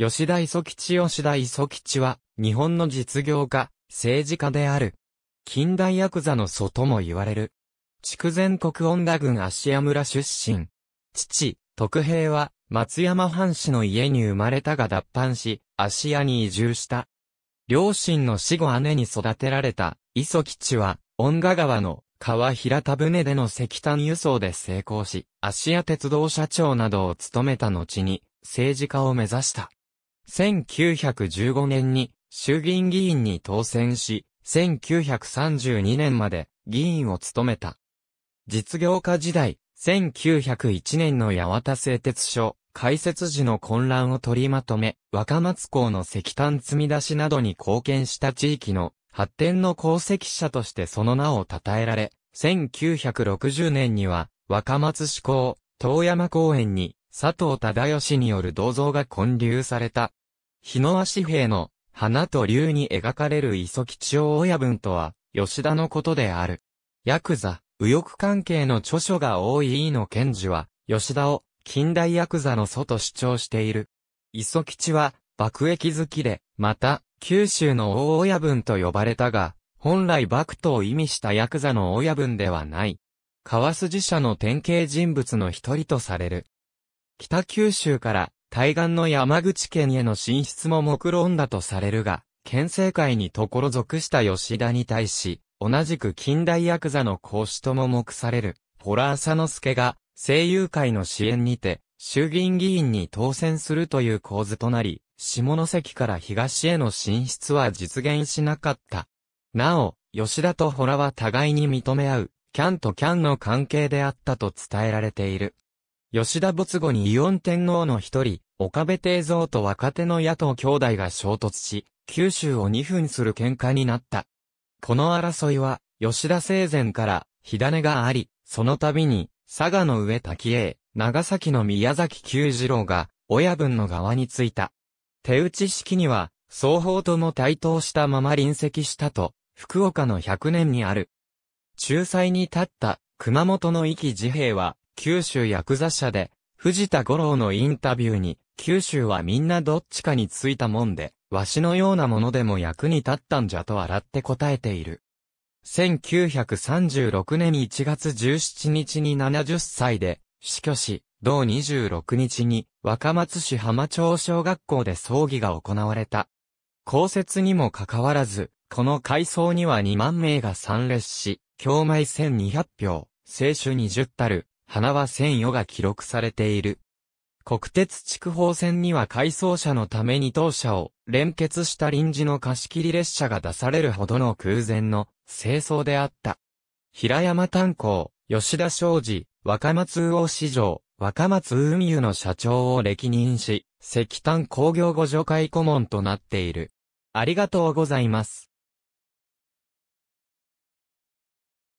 吉田磯吉吉田磯吉は、日本の実業家、政治家である。近代ヤクザの祖とも言われる。筑前国恩田郡芦屋村出身。父、徳平は、松山藩士の家に生まれたが脱藩し、芦屋に移住した。両親の死後姉に育てられた、磯吉は、恩賀川の川平田船での石炭輸送で成功し、芦屋鉄道社長などを務めた後に、政治家を目指した。1915年に衆議院議員に当選し、1932年まで議員を務めた。実業家時代、1901年の八幡製鉄所、開設時の混乱を取りまとめ、若松港の石炭積み出しなどに貢献した地域の発展の功績者としてその名を称えられ、1960年には若松市港、遠山公園に佐藤忠義による銅像が建立された日野足兵の花と竜に描かれる磯吉尾親分とは、吉田のことである。ヤクザ、右翼関係の著書が多い井野賢治は、吉田を近代ヤクザの祖と主張している。磯吉は、爆撃好きで、また、九州の大親分と呼ばれたが、本来幕徒を意味したヤクザの親分ではない。川筋社の典型人物の一人とされる。北九州から対岸の山口県への進出も目論んだとされるが、県政界にところ属した吉田に対し、同じく近代ヤクザの講師とも目される、ホラーサノスケが、声優界の支援にて、衆議院議員に当選するという構図となり、下関から東への進出は実現しなかった。なお、吉田とホラは互いに認め合う、キャンとキャンの関係であったと伝えられている。吉田没後にイオン天皇の一人、岡部定蔵と若手の野党兄弟が衝突し、九州を二分する喧嘩になった。この争いは、吉田生前から、火種があり、その度に、佐賀の上滝栄、長崎の宮崎久次郎が、親分の側についた。手打ち式には、双方とも対等したまま臨席したと、福岡の百年にある。仲裁に立った、熊本の意気自兵は、九州ヤクザ社で、藤田五郎のインタビューに、九州はみんなどっちかについたもんで、わしのようなものでも役に立ったんじゃと笑って答えている。1936年1月17日に70歳で、死去し、同26日に若松市浜町小学校で葬儀が行われた。公設にもかかわらず、この階層には2万名が参列し、共鳴1200票、聖書20たる、花は千余が記録されている。国鉄筑豊線には回送車のために当社を連結した臨時の貸切列車が出されるほどの空前の清掃であった。平山炭鉱、吉田昌司、若松魚市場、若松海湯の社長を歴任し、石炭工業互助会顧問となっている。ありがとうございます。